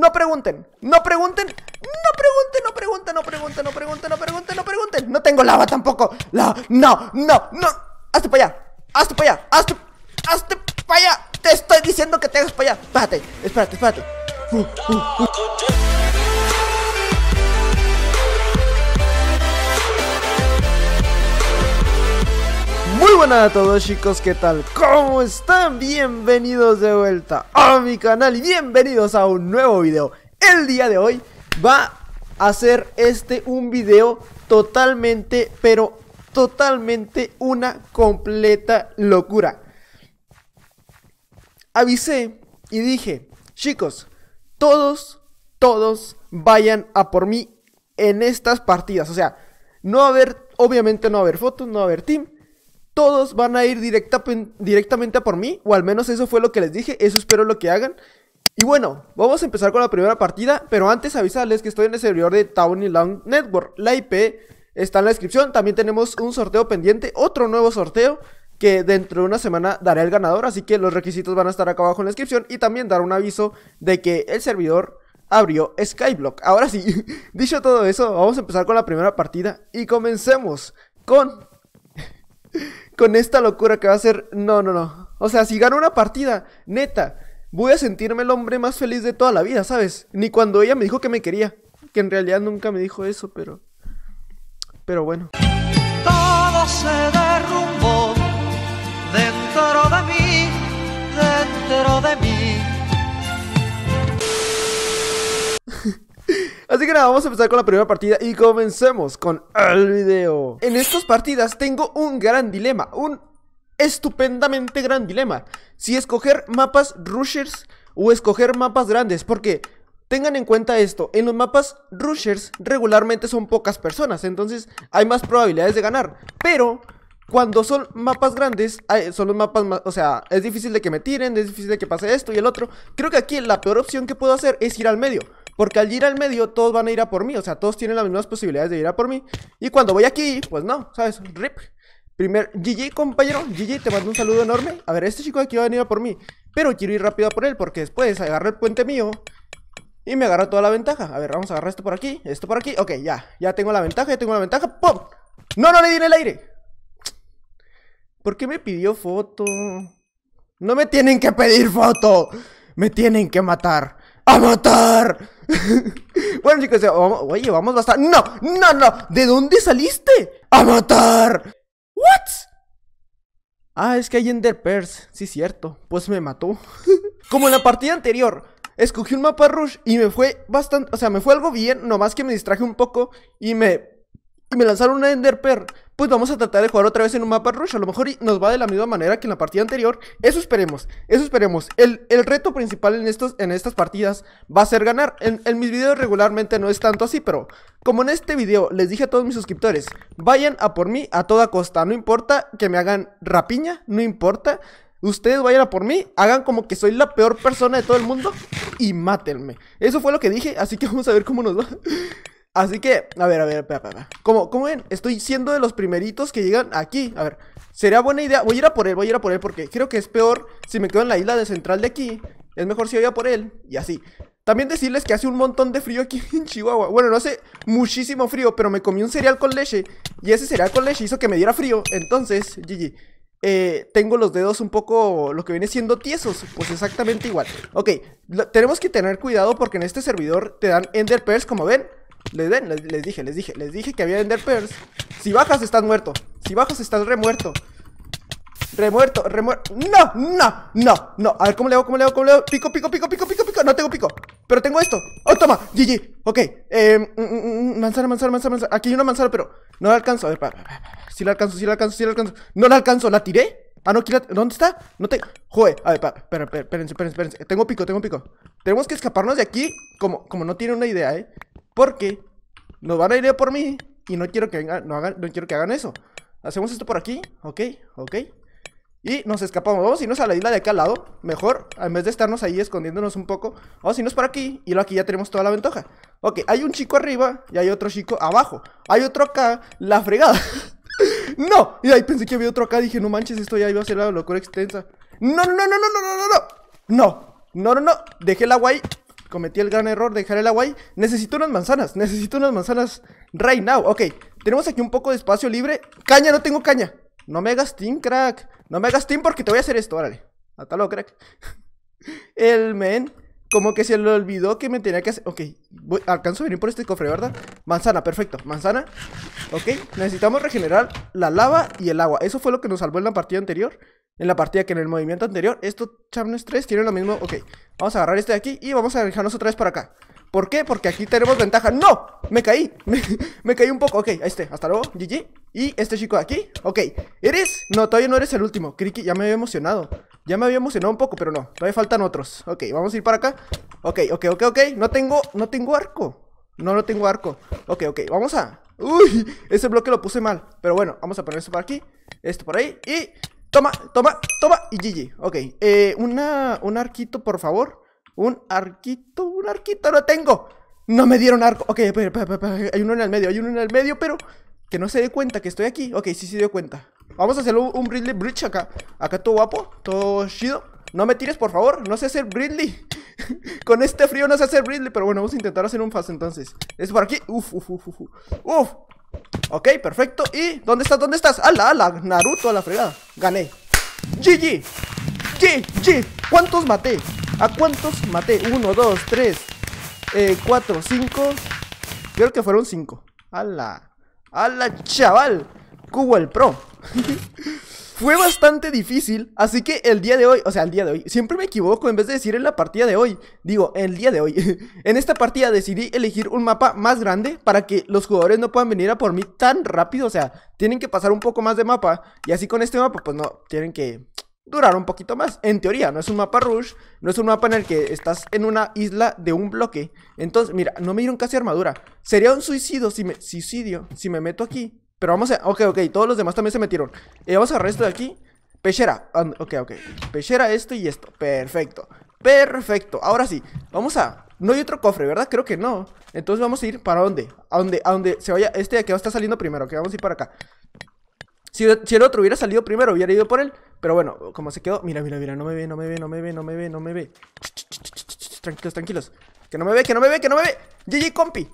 No pregunten, no pregunten, no pregunten, no pregunten, no pregunten, no pregunten, no pregunten, no pregunten. No tengo lava tampoco. La, no, no, no. Hazte para allá, hazte para allá, hazte, hazte para allá. Te estoy diciendo que te hagas para allá. Espérate, espérate, espérate. Uh, uh, uh. Muy buenas a todos chicos, ¿qué tal? ¿Cómo están? Bienvenidos de vuelta a mi canal y bienvenidos a un nuevo video El día de hoy va a ser este un video totalmente, pero totalmente una completa locura Avisé y dije, chicos, todos, todos vayan a por mí en estas partidas O sea, no va a haber, obviamente no va a haber fotos, no va a haber team todos van a ir directamente a por mí, o al menos eso fue lo que les dije, eso espero lo que hagan. Y bueno, vamos a empezar con la primera partida, pero antes avisarles que estoy en el servidor de Town Long Network, la IP está en la descripción, también tenemos un sorteo pendiente, otro nuevo sorteo, que dentro de una semana daré el ganador, así que los requisitos van a estar acá abajo en la descripción y también dar un aviso de que el servidor abrió Skyblock. Ahora sí, dicho todo eso, vamos a empezar con la primera partida y comencemos con con esta locura que va a ser. No, no, no. O sea, si gano una partida, neta, voy a sentirme el hombre más feliz de toda la vida, ¿sabes? Ni cuando ella me dijo que me quería. Que en realidad nunca me dijo eso, pero. Pero bueno. Todo se derrumbó dentro de mí, dentro de mí. Así que nada, vamos a empezar con la primera partida y comencemos con el video. En estas partidas tengo un gran dilema, un estupendamente gran dilema. Si escoger mapas rushers o escoger mapas grandes, porque tengan en cuenta esto, en los mapas rushers regularmente son pocas personas, entonces hay más probabilidades de ganar, pero... Cuando son mapas grandes, son los mapas más, o sea, es difícil de que me tiren, es difícil de que pase esto y el otro. Creo que aquí la peor opción que puedo hacer es ir al medio. Porque al ir al medio, todos van a ir a por mí. O sea, todos tienen las mismas posibilidades de ir a por mí. Y cuando voy aquí, pues no, ¿sabes? Rip. Primer, GG, compañero. GG, te mando un saludo enorme. A ver, este chico de aquí va a venir a por mí. Pero quiero ir rápido por él porque después agarra el puente mío. Y me agarra toda la ventaja. A ver, vamos a agarrar esto por aquí, esto por aquí. Ok, ya. Ya tengo la ventaja, ya tengo la ventaja. ¡Pum! ¡No, no le di en el aire! ¿Por qué me pidió foto? No me tienen que pedir foto. Me tienen que matar. ¡A matar! bueno, chicos, oye, vamos a estar. ¡No! ¡No, no! ¿De dónde saliste? ¡A matar! ¿What? Ah, es que hay Ender Pairs. Sí, cierto. Pues me mató. Como en la partida anterior, escogí un mapa Rush y me fue bastante. O sea, me fue algo bien, nomás que me distraje un poco y me. Y me lanzaron una Ender pues vamos a tratar de jugar otra vez en un mapa rush. A lo mejor nos va de la misma manera que en la partida anterior. Eso esperemos, eso esperemos. El, reto principal en, estos, en estas partidas va a ser ganar. En, en mis videos regularmente no es tanto así, pero como en este video les dije a todos mis suscriptores, vayan a por mí a toda costa. No importa que me hagan rapiña, no importa. Ustedes vayan a por mí, hagan como que soy la peor persona de todo el mundo y mátenme. Eso fue lo que dije, así que vamos a ver cómo nos va. Así que, a ver, a ver, espera, espera. Como, como ven, estoy siendo de los primeritos que llegan aquí. A ver, sería buena idea. Voy a ir a por él, voy a ir a por él porque creo que es peor si me quedo en la isla de central de aquí. Es mejor si voy a por él y así. También decirles que hace un montón de frío aquí en Chihuahua. Bueno, no hace muchísimo frío, pero me comí un cereal con leche. Y ese cereal con leche hizo que me diera frío. Entonces, GG. Eh, tengo los dedos un poco lo que viene siendo tiesos, pues exactamente igual. Ok, tenemos que tener cuidado porque en este servidor te dan Ender como ven, les den, les, dije, les dije, les dije que había Ender Pearls. Si bajas, estás muerto. Si bajas, estás remuerto. Remuerto, remuerto. No, no, no, no. A ver, ¿cómo le hago? ¿Cómo le hago? ¿Cómo le hago? Pico, pico, pico, pico, pico, pico. No tengo pico. Pero tengo esto. Oh, toma. GG. Ok. Eh, mm, mm, mm, manzana, manzana, manzana, Aquí hay una manzana, pero no la alcanzo. A ver, pa, pa, pa, Si la alcanzo, si la alcanzo, si la alcanzo. No la alcanzo. ¿La tiré? Ah, no, aquí la... ¿Dónde está? No te... Joder. A ver, espérense, espérense, espérense. Tengo pico, tengo pico. Tenemos que escaparnos de aquí como, como no tiene una idea, ¿eh? Porque nos van a ir por mí y no quiero que no, hagan, no quiero que hagan eso. Hacemos esto por aquí, ok, ok. Y nos escapamos. Vamos a irnos a la isla de acá al lado. Mejor, en vez de estarnos ahí escondiéndonos un poco. Vamos a irnos por aquí. Y aquí ya tenemos toda la ventaja. Ok, hay un chico arriba y hay otro chico abajo. Hay otro acá. La fregada. ¡No! Y ahí pensé que había otro acá. Dije, no manches, esto ya iba a ser la locura extensa. ¡No, no, no, no, no, no, no, no! ¡No! No, no, no. Dejé el agua ahí cometí el gran error de dejar el agua Necesito unas manzanas, necesito unas manzanas right now. Ok, tenemos aquí un poco de espacio libre. Caña, no tengo caña. No me hagas team, crack. No me hagas team porque te voy a hacer esto, órale. Hasta crack. el men como que se le olvidó que me tenía que hacer... Ok, alcanzo a venir por este cofre, ¿verdad? Manzana, perfecto, manzana Ok, necesitamos regenerar la lava y el agua Eso fue lo que nos salvó en la partida anterior En la partida que en el movimiento anterior Esto, Charmers 3 tiene lo mismo... Ok, Vamos a agarrar este de aquí y vamos a dejarnos otra vez para acá ¿Por qué? Porque aquí tenemos ventaja ¡No! Me caí, me, caí un poco Ok, ahí está. hasta luego, GG Y este chico de aquí, ok ¿Eres? No, todavía no eres el último Criki, ya me había emocionado Ya me había emocionado un poco, pero no Todavía faltan otros Ok, vamos a ir para acá Ok, ok, ok, ok No tengo, no tengo arco No, no tengo arco Ok, ok, vamos a... Uy, ese bloque lo puse mal Pero bueno, vamos a poner esto por aquí Esto por ahí Y Toma, toma, toma y GG. Ok, eh, una, un arquito, por favor. Un arquito, un arquito, ¡Lo tengo. No me dieron arco. Ok, espera, espera, hay uno en el medio, hay uno en el medio, pero que no se dé cuenta que estoy aquí. Ok, sí se dio cuenta. Vamos a hacer un, Ridley Bridge acá. Acá todo guapo, todo chido. No me tires, por favor. No sé hacer Bridley. Con este frío no sé hacer Ridley pero bueno, vamos a intentar hacer un fast entonces. Es por aquí. Uf, uf, uf, uf. Uf. Ok, perfecto. ¿Y dónde estás? ¿Dónde estás? ¡Ala, ala! Naruto a la fregada. Gané. GG. GG. ¿Cuántos maté? ¿A cuántos maté? 1, 2, 3, 4, 5. Creo que fueron 5. ¡Hala! ¡Hala, chaval! Cubo el Pro. Fue bastante difícil, así que el día de hoy, o sea, el día de hoy, siempre me equivoco en vez de decir en la partida de hoy, digo, el día de hoy. en esta partida decidí elegir un mapa más grande para que los jugadores no puedan venir a por mí tan rápido, o sea, tienen que pasar un poco más de mapa y así con este mapa pues no, tienen que durar un poquito más. En teoría, no es un mapa rush, no es un mapa en el que estás en una isla de un bloque. Entonces, mira, no me dieron casi armadura. Sería un suicidio si me, suicidio si me meto aquí pero vamos a... Ok, ok, todos los demás también se metieron. Eh, vamos a agarrar esto de aquí. Pechera. Ah, ok, ok. Pechera, esto y esto. Perfecto. Perfecto. Ahora sí. Vamos a... No hay otro cofre, ¿verdad? Creo que no. Entonces vamos a ir para dónde. A donde, a donde se vaya. Este de aquí va a estar saliendo primero. Que vamos a ir para acá. Si, si, el otro hubiera salido primero, hubiera ido por él. Pero bueno, como se quedó. Mira, mira, mira. No me ve, no me ve, no me ve, no me ve, no me ve. Tranquilos, tranquilos. Que no me ve, que no me ve, que no me ve. GG, compi.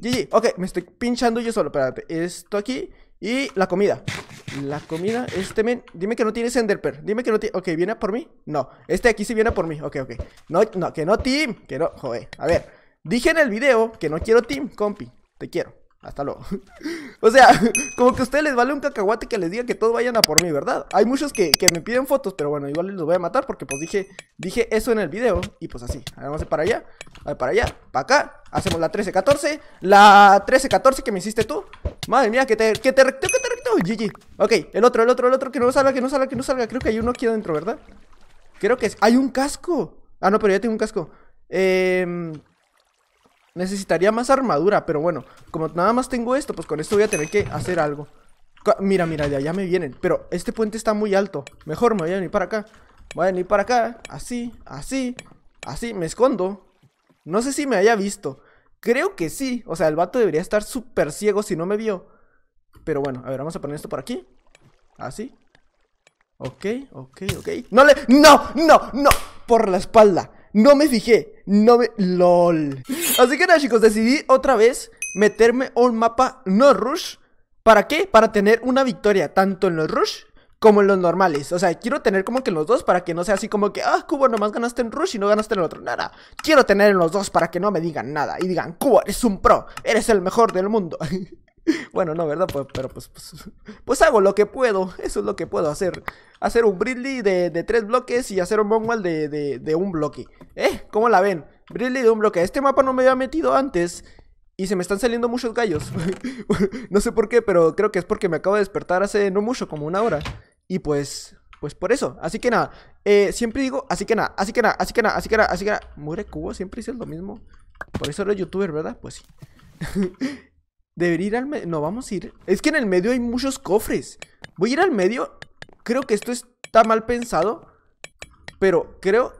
GG, ok, me estoy pinchando yo solo, espérate Esto aquí y la comida La comida, este men Dime que no tiene Enderper, dime que no tiene Ok, ¿viene por mí? No, este aquí sí viene por mí Ok, ok, no, no, que no team Que no, joder, a ver Dije en el video que no quiero team, compi Te quiero hasta luego. o sea, como que a ustedes les vale un cacahuate que les diga que todos vayan a por mí, ¿verdad? Hay muchos que, me piden fotos, pero bueno, igual los voy a matar porque pues dije, dije eso en el video y pues así. vamos para allá, a para allá, para acá. Hacemos la 13-14, la 13-14 que me hiciste tú. Madre mía, que te, que recto, que te recto. GG. Ok, el otro, el otro, el otro, que no salga, que no salga, que no salga. Creo que hay uno aquí adentro, ¿verdad? Creo que es... Hay un casco. Ah, no, pero ya tengo un casco. Eh... Necesitaría más armadura, pero bueno, como nada más tengo esto, pues con esto voy a tener que hacer algo. Mira, mira, de allá me vienen, pero este puente está muy alto. Mejor me voy a venir para acá. Voy a venir para acá, así, así, así, me escondo. No sé si me haya visto. Creo que sí, o sea, el vato debería estar súper ciego si no me vio. Pero bueno, a ver, vamos a poner esto por aquí. Así. Ok, ok, ok. ¡No le! ¡No, no, no! Por la espalda. No me fijé, no me... LOL Así que nada chicos, decidí otra vez meterme un mapa no rush ¿Para qué? Para tener una victoria tanto en los rush como en los normales O sea, quiero tener como que en los dos para que no sea así como que Ah, Cubo nomás ganaste en rush y no ganaste en el otro Nada, quiero tener en los dos para que no me digan nada Y digan, Cubo, eres un pro, eres el mejor del mundo Bueno, no, ¿verdad? Pues, pero pues, pues, pues, hago lo que puedo. Eso es lo que puedo hacer. Hacer un Bridley de, tres bloques y hacer un Bonwall de, un bloque. ¿Eh? ¿Cómo la ven? Bridley de un bloque. Este mapa no me había metido antes. Y se me están saliendo muchos gallos. no sé por qué, pero creo que es porque me acabo de despertar hace no mucho, como una hora. Y pues, pues por eso. Así que nada. Eh, siempre digo, así que nada, así que nada, así que nada, así que nada, así que nada. Muere cubo, siempre hice lo mismo. Por eso eres youtuber, ¿verdad? Pues sí. Debería ir al medio. No, vamos a ir. Es que en el medio hay muchos cofres. Voy a ir al medio. Creo que esto está mal pensado. Pero creo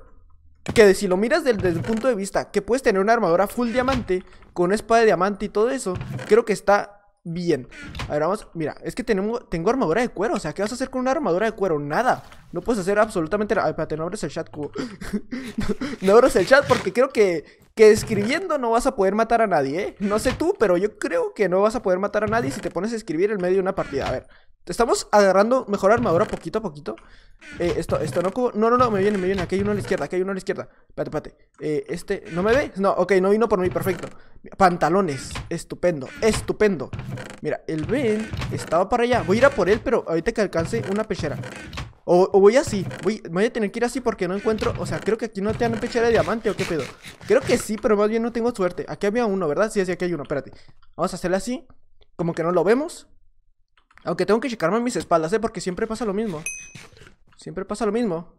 que si lo miras desde, el punto de vista que puedes tener una armadura full diamante, con una espada de diamante y todo eso, creo que está bien. A ver, vamos. Mira, es que tengo armadura de cuero. O sea, ¿qué vas a hacer con una armadura de cuero? Nada. No puedes hacer absolutamente nada. Espérate, no abres el chat, no, no abres el chat porque creo que que escribiendo no vas a poder matar a nadie, ¿eh? No sé tú, pero yo creo que no vas a poder matar a nadie si te pones a escribir en medio de una partida. A ver, te estamos agarrando mejor armadura poquito a poquito. Eh, esto, esto no No, no, no, me viene, me viene. Aquí hay uno a la izquierda, aquí hay uno a la izquierda. Espérate, espérate. Eh, este, ¿no me ve? No, ok, no vino por mí, perfecto. Pantalones, estupendo, estupendo. Mira, el Ben estaba para allá. Voy a ir a por él, pero ahorita que alcance una pechera. O, voy así, voy, voy a tener que ir así porque no encuentro, o sea, creo que aquí no te han pechera el diamante o qué pedo. Creo que sí, pero más bien no tengo suerte. Aquí había uno, ¿verdad? Sí, sí, aquí hay uno, espérate. Vamos a hacerle así, como que no lo vemos. Aunque tengo que checarme mis espaldas, ¿eh? Porque siempre pasa lo mismo. Siempre pasa lo mismo.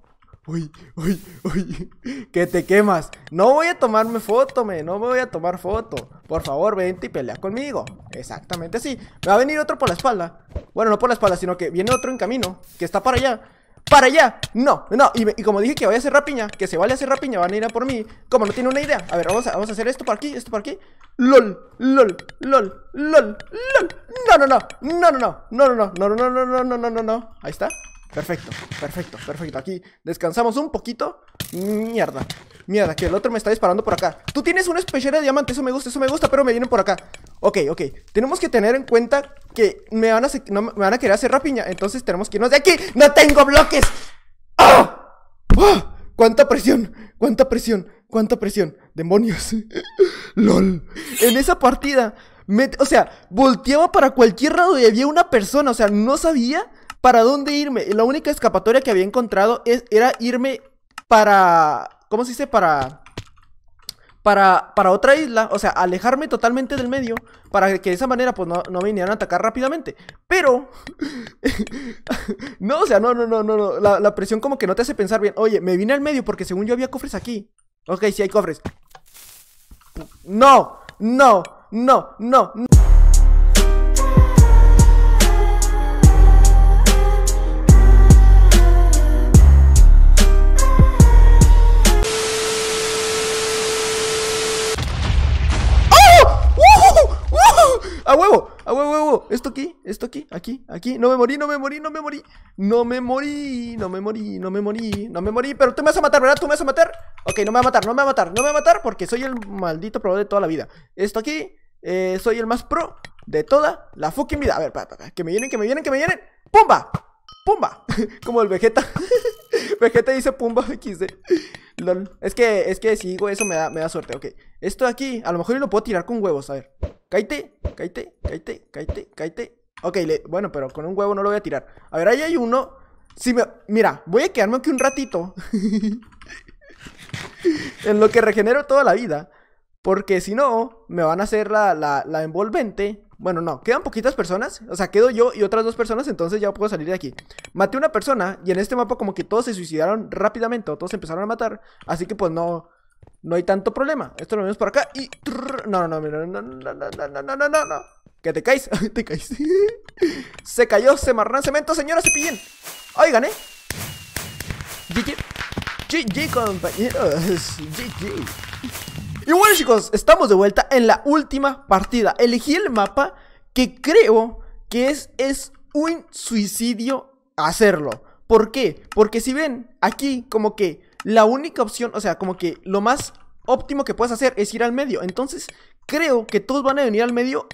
Uy, uy, uy, que te quemas. No voy a tomarme foto, me, no me voy a tomar foto. Por favor, vente y pelea conmigo. Exactamente así. Me va a venir otro por la espalda. Bueno, no por la espalda, sino que viene otro en camino Que está para allá ¡Para allá! ¡No! ¡No! Y, y, como dije que voy a hacer rapiña Que se vale hacer rapiña, van a ir a por mí Como no tiene una idea A ver, vamos a, vamos a hacer esto por aquí, esto por aquí ¡Lol! ¡Lol! ¡Lol! ¡Lol! ¡Lol! ¡No, no, no! ¡No, no, no! ¡No, no, no! ¡No, no, no, no, no, no, no, no! Ahí está Perfecto, perfecto, perfecto Aquí descansamos un poquito Mierda Mierda, que el otro me está disparando por acá Tú tienes una especie de diamante Eso me gusta, eso me gusta Pero me vienen por acá Ok, ok. Tenemos que tener en cuenta que me van a, me van a querer hacer rapiña. Entonces tenemos que irnos de aquí. ¡No tengo bloques! ¡Ah! ¡Ah! ¡Cuánta presión! ¡Cuánta presión! ¡Cuánta presión! ¡Demonios! ¡Lol! En esa partida, o sea, volteaba para cualquier lado y había una persona. O sea, no sabía para dónde irme. La única escapatoria que había encontrado es, era irme para... ¿Cómo se dice? Para para, otra isla, o sea, alejarme totalmente del medio, para que de esa manera pues no, no vinieran a atacar rápidamente. Pero, no, o sea, no, no, no, no, la, la, presión como que no te hace pensar bien, oye, me vine al medio porque según yo había cofres aquí. Ok, sí hay cofres. No, no, no, no. no. aquí, aquí. No me morí, no me morí, no me morí. No me morí, no me morí, no me morí, no me morí. Pero tú me vas a matar, ¿verdad? Tú me vas a matar. Ok, no me va a matar, no me va a matar, no me va a matar porque soy el maldito pro de toda la vida. Esto aquí, eh, soy el más pro de toda la fucking vida. A ver, para, para, que me vienen, que me vienen, que me vienen. ¡Pumba! ¡Pumba! Como el Vegeta. Vegeta dice Pumba XD. Es que, es que si eso me da, me da suerte. Ok. Esto aquí, a lo mejor yo lo puedo tirar con huevos. A ver. Kaite, Kaite, Kaite, Kaite, Kaite. Ok, bueno, pero con un huevo no lo voy a tirar. A ver, ahí hay uno. Si me... Mira, voy a quedarme aquí un ratito. en lo que regenero toda la vida. Porque si no, me van a hacer la, envolvente. Bueno, no, quedan poquitas personas. O sea, quedo yo y otras dos personas, entonces ya puedo salir de aquí. Maté una persona y en este mapa como que todos se suicidaron rápidamente o todos empezaron a matar. Así que pues no, no hay tanto problema. Esto lo vemos por acá y... No, no, no, no, no, no, no, no, no, no, no te caes, te caes. se cayó, se marró en cemento, señora pillen! Oigan, eh. GG. GG, compañeros. GG. Y bueno, chicos, estamos de vuelta en la última partida. Elegí el mapa que creo que es, es un suicidio hacerlo. ¿Por qué? Porque si ven, aquí como que la única opción, o sea, como que lo más óptimo que puedes hacer es ir al medio. Entonces, creo que todos van a venir al medio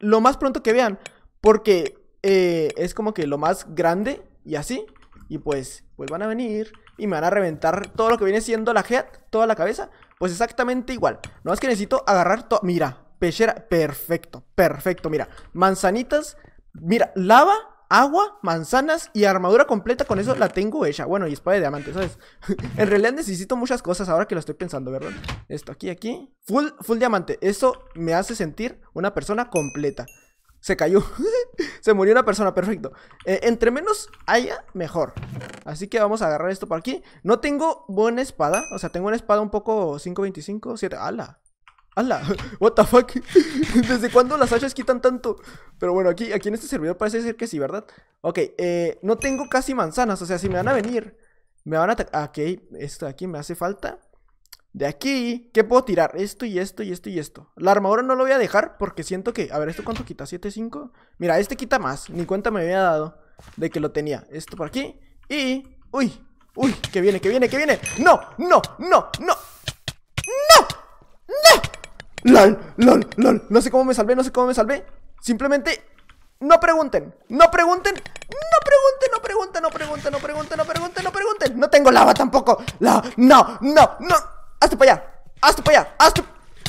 lo más pronto que vean, porque eh, es como que lo más grande y así. Y pues, pues van a venir y me van a reventar todo lo que viene siendo la head, toda la cabeza. Pues exactamente igual. No es que necesito agarrar todo. Mira, pechera, perfecto, perfecto. Mira, manzanitas, mira, lava agua, manzanas y armadura completa. Con eso la tengo hecha. Bueno, y espada de diamante, ¿sabes? en realidad necesito muchas cosas ahora que lo estoy pensando, ¿verdad? Esto aquí, aquí. Full, full diamante. Eso me hace sentir una persona completa. Se cayó. Se murió una persona, perfecto. Eh, entre menos haya, mejor. Así que vamos a agarrar esto por aquí. No tengo buena espada. O sea, tengo una espada un poco 5.25, 7. ¡Hala! ¡Hala! ¿What the fuck? ¿Desde cuándo las hachas quitan tanto? Pero bueno, aquí, aquí en este servidor parece ser que sí, ¿verdad? Ok, eh, no tengo casi manzanas. O sea, si me van a venir, me van a atacar. Ah, ok, esto de aquí me hace falta. De aquí, ¿qué puedo tirar? Esto y esto y esto y esto. La armadura no lo voy a dejar porque siento que... A ver, ¿esto cuánto quita? ¿7, 5? Mira, este quita más. Ni cuenta me había dado de que lo tenía. Esto por aquí. Y... ¡Uy! ¡Uy! ¡Que viene, que viene, que viene! ¡No! ¡No! ¡No! ¡No! ¡No! ¡No! LOL, LOL, LOL. No sé cómo me salvé, no sé cómo me salvé. Simplemente no pregunten, no pregunten, no pregunten, no pregunten, no pregunten, no pregunten, no pregunten, no pregunten. No tengo lava tampoco. La, no, no, no. Hazte para allá, hazte para allá, hazte,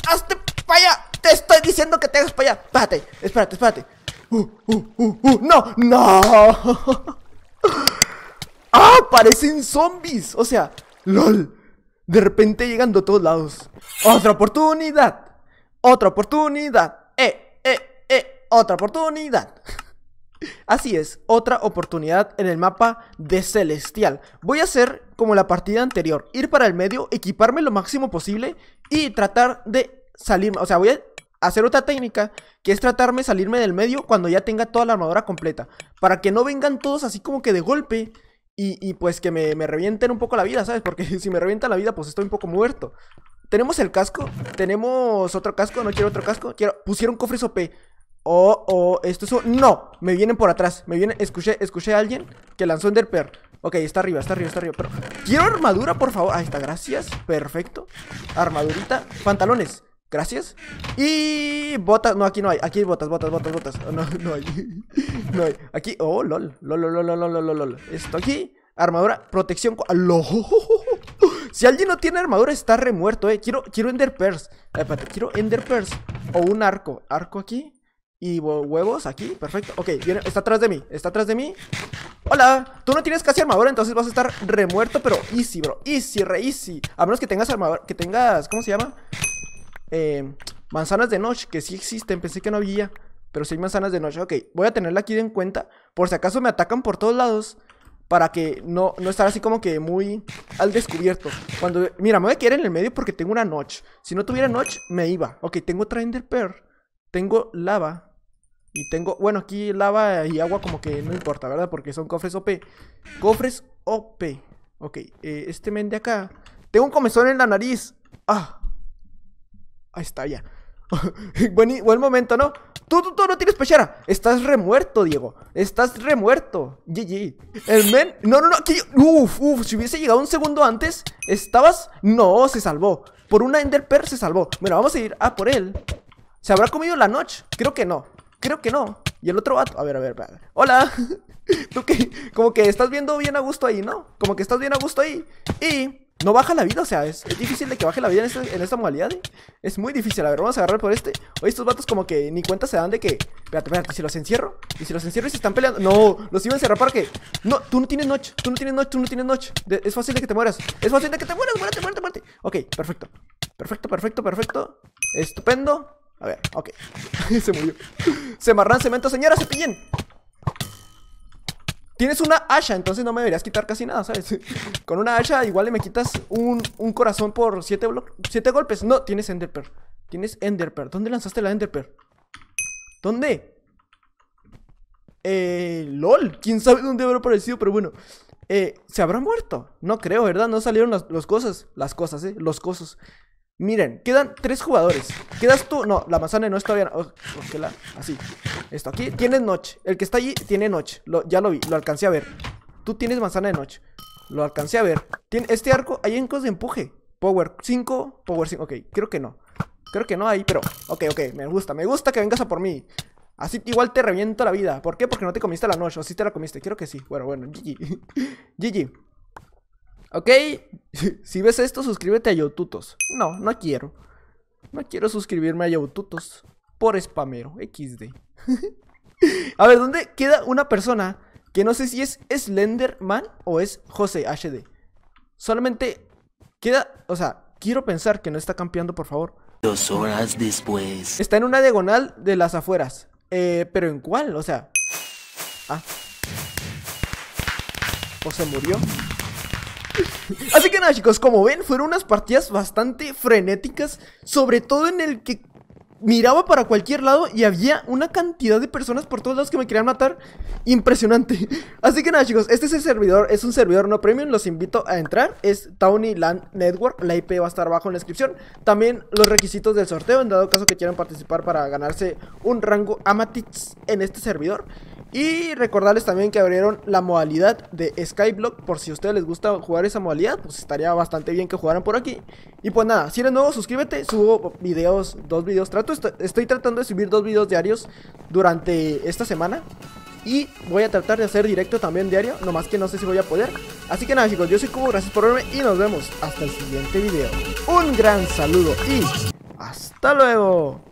hazte para allá. Te estoy diciendo que te hagas para allá. Espérate, espérate, espérate. Uh, uh, uh, no, no. ah, parecen zombies. O sea, lol. De repente llegando de todos lados. Otra oportunidad otra oportunidad. Eh, eh, eh, otra oportunidad. Así es, otra oportunidad en el mapa de Celestial. Voy a hacer como la partida anterior, ir para el medio, equiparme lo máximo posible y tratar de salirme. O sea, voy a hacer otra técnica que es tratarme de salirme del medio cuando ya tenga toda la armadura completa. Para que no vengan todos así como que de golpe y, pues que me, me, revienten un poco la vida, ¿sabes? Porque si me revienta la vida pues estoy un poco muerto. Tenemos el casco. Tenemos otro casco. No quiero otro casco. Quiero. Pusieron cofres OP. Oh, oh, esto es ¡No! Me vienen por atrás Me vienen... Escuché, escuché a alguien que lanzó Pearl Ok, está arriba, está arriba, está arriba Pero quiero armadura, por favor Ahí está, gracias Perfecto Armadurita Pantalones Gracias Y... Botas No, aquí no hay Aquí hay botas, botas, botas, botas oh, No, no hay No hay Aquí... Oh, lol Lol, lol, lol, lol, lol, lol Esto aquí Armadura Protección ¡Lo! Si alguien no tiene armadura, está remuerto, eh. Quiero, quiero Ender Pearls. Eh, quiero Ender Pearls. O un arco. Arco aquí. Y huevos aquí. Perfecto. Ok, está atrás de mí. Está atrás de mí. Hola, tú no tienes casi armadura, entonces vas a estar remuerto, pero easy, bro. Easy, re easy. A menos que tengas armadura, que tengas, ¿cómo se llama? Eh, manzanas de noche, que sí existen, pensé que no había. Pero sí hay manzanas de noche. Ok, voy a tenerla aquí en cuenta. Por si acaso me atacan por todos lados para que no, no estar así como que muy al descubierto. Cuando, mira, me voy a quedar en el medio porque tengo una notch. Si no tuviera notch, me iba. Ok, tengo otra pear tengo lava y tengo, bueno, aquí lava y agua como que no importa, ¿verdad? Porque son cofres OP. Cofres OP. Ok, eh, este men de acá. Tengo un comezón en la nariz. Ah. Ahí está, ya. buen momento, ¿no? Tú, tú, tú no tienes pechera. Estás remuerto, Diego. Estás remuerto. GG. El men. No, no, no. Uf, uf. Si hubiese llegado un segundo antes, estabas. No, se salvó. Por una Enderper se salvó. Bueno, vamos a ir a por él. ¿Se habrá comido la noche? Creo que no. Creo que no. Y el otro vato. A ver, a ver, a ver. Hola. Tú qué? Como que estás viendo bien a gusto ahí, ¿no? Como que estás bien a gusto ahí. Y. No baja la vida, o sea, es, difícil de que baje la vida en, este, esta modalidad. ¿eh? Es muy difícil. A ver, vamos a agarrar por este. Oye, estos vatos como que ni cuenta se dan de que. Espérate, espérate, si los encierro. Y si los encierro y se están peleando. No, los iba a encerrar para que. No, tú no tienes noche. Tú no tienes noche, tú no tienes noche. es fácil de que te mueras. Es fácil de que te mueras, muérate, muérate, muérete. Ok, perfecto. Perfecto, perfecto, perfecto. Estupendo. A ver, ok. se murió. se marran, cemento, señora, se pillen. Tienes una hacha, entonces no me deberías quitar casi nada, ¿sabes? Con una hacha igual le me quitas un, corazón por siete, siete golpes. No, tienes Enderper. Tienes Enderper. ¿Dónde lanzaste la Enderper? ¿Dónde? Eh, LOL. ¿Quién sabe dónde habrá aparecido? Pero bueno. Eh, ¿Se habrá muerto? No creo, ¿verdad? No salieron las cosas. Las cosas, ¿eh? Los cosas. Miren, quedan tres jugadores. Quedas tú. No, la manzana no está bien. Así. Esto. Aquí tienes noche. El que está allí tiene noche. ya lo vi. Lo alcancé a ver. Tú tienes manzana de noche. Lo alcancé a ver. Tiene, este arco. Hay encos de empuje. Power 5. Power 5. Ok, creo que no. Creo que no hay, pero. Ok, ok. Me gusta. Me gusta que vengas a por mí. Así igual te reviento la vida. ¿Por qué? Porque no te comiste la noche. O sí te la comiste. Creo que sí. Bueno, bueno. GG. GG. Ok, si ves esto, suscríbete a Yotutos. No, no quiero. No quiero suscribirme a Yotutos. Por spamero, XD. a ver, ¿dónde queda una persona que no sé si es Slenderman o es José HD? Solamente queda, o sea, quiero pensar que no está campeando, por favor. Dos horas después. Está en una diagonal de las afueras. Eh, pero ¿en cuál? O sea... Ah. ¿O se murió? Así que nada chicos, como ven fueron unas partidas bastante frenéticas Sobre todo en el que miraba para cualquier lado y había una cantidad de personas por todos lados que me querían matar impresionante. Así que nada, chicos, este es el servidor, es un servidor no premium, los invito a entrar, es Tawny Network, la IP va a estar abajo en la descripción. También los requisitos del sorteo en dado caso que quieran participar para ganarse un rango Amatits en este servidor. Y recordarles también que abrieron la modalidad de Skyblock. Por si a ustedes les gusta jugar esa modalidad, pues estaría bastante bien que jugaran por aquí. Y pues nada, si eres nuevo, suscríbete. Subo videos, dos videos. Trato, estoy tratando de subir dos videos diarios durante esta semana. Y voy a tratar de hacer directo también diario, nomás que no sé si voy a poder. Así que nada chicos, yo soy Cubo, gracias por verme y nos vemos hasta el siguiente video. Un gran saludo y hasta luego.